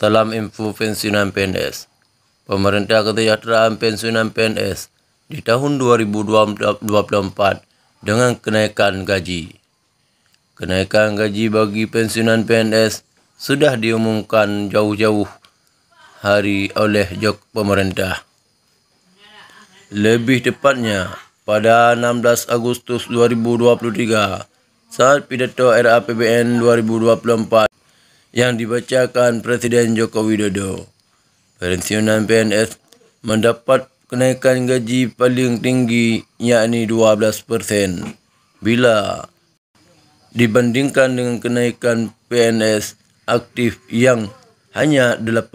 Salam Info Pensiunan PNS. Pemerintah Kesejahteraan Pensiunan PNS di tahun 2024 dengan kenaikan gaji. Kenaikan gaji bagi pensiunan PNS sudah diumumkan jauh-jauh hari oleh jok pemerintah. Lebih tepatnya, pada 16 Agustus 2023 saat pidato RAPBN 2024 yang dibacakan Presiden Joko Widodo. Pensiunan PNS mendapat kenaikan gaji paling tinggi yakni 12% bila dibandingkan dengan kenaikan PNS aktif yang hanya 8%.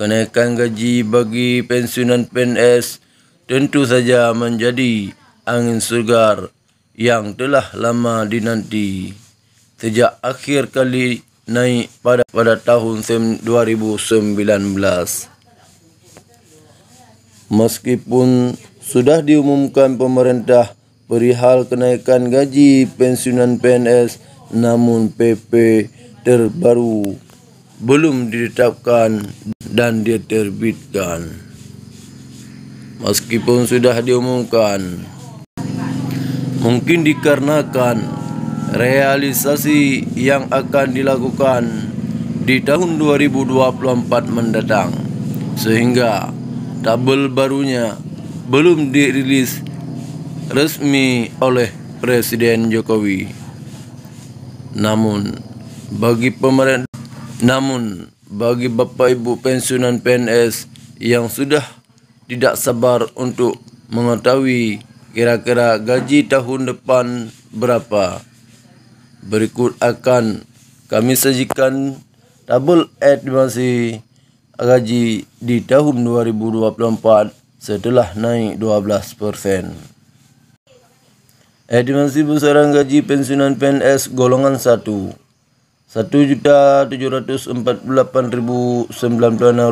Kenaikan gaji bagi pensiunan PNS tentu saja menjadi angin segar yang telah lama dinanti. sejak akhir kali naik pada pada tahun 2019. Meskipun sudah diumumkan pemerintah perihal kenaikan gaji pensiunan PNS, namun PP terbaru belum ditetapkan dan diterbitkan. Meskipun sudah diumumkan, mungkin dikarenakan realisasi yang akan dilakukan di tahun 2024 mendatang sehingga tabel barunya belum dirilis resmi oleh Presiden Jokowi. Namun bagi pemerintah namun bagi Bapak Ibu pensiunan PNS yang sudah tidak sabar untuk mengetahui kira-kira gaji tahun depan berapa Berikut akan kami sajikan double estimasi gaji di tahun 2024 setelah naik 12%. Estimasi besaran gaji pensiunan PNS golongan 1 1.748.096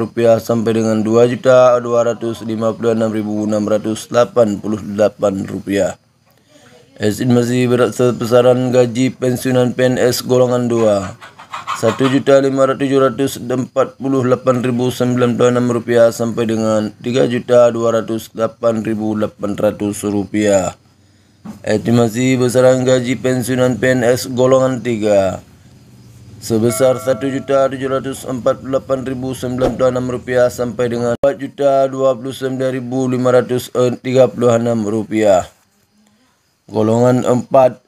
rupiah sampai dengan 2.256.688 rupiah. SI masih berat besaran gaji pensiunan PNS golongan 2 1.548.096 rupiah sampai dengan 3.208.800 rupiah. Estimasi besaran gaji pensiunan PNS golongan 3 sebesar rp rupiah sampai dengan Rp4.029.536 rupiah golongan 4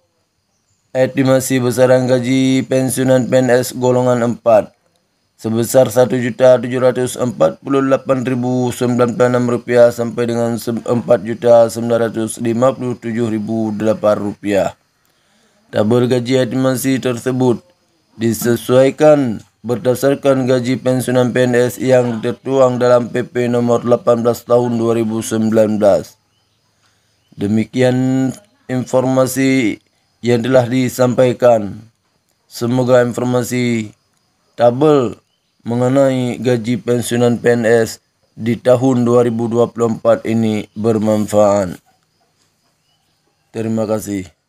estimasi besaran gaji pensiunan PNS golongan 4 sebesar Rp1.748.096 sampai dengan Rp4.957.008. Tabel gaji estimasi tersebut disesuaikan berdasarkan gaji pensiunan PNS yang tertuang dalam PP nomor 18 tahun 2019. Demikian informasi yang telah disampaikan. Semoga informasi tabel mengenai gaji pensiunan PNS di tahun 2024 ini bermanfaat. Terima kasih.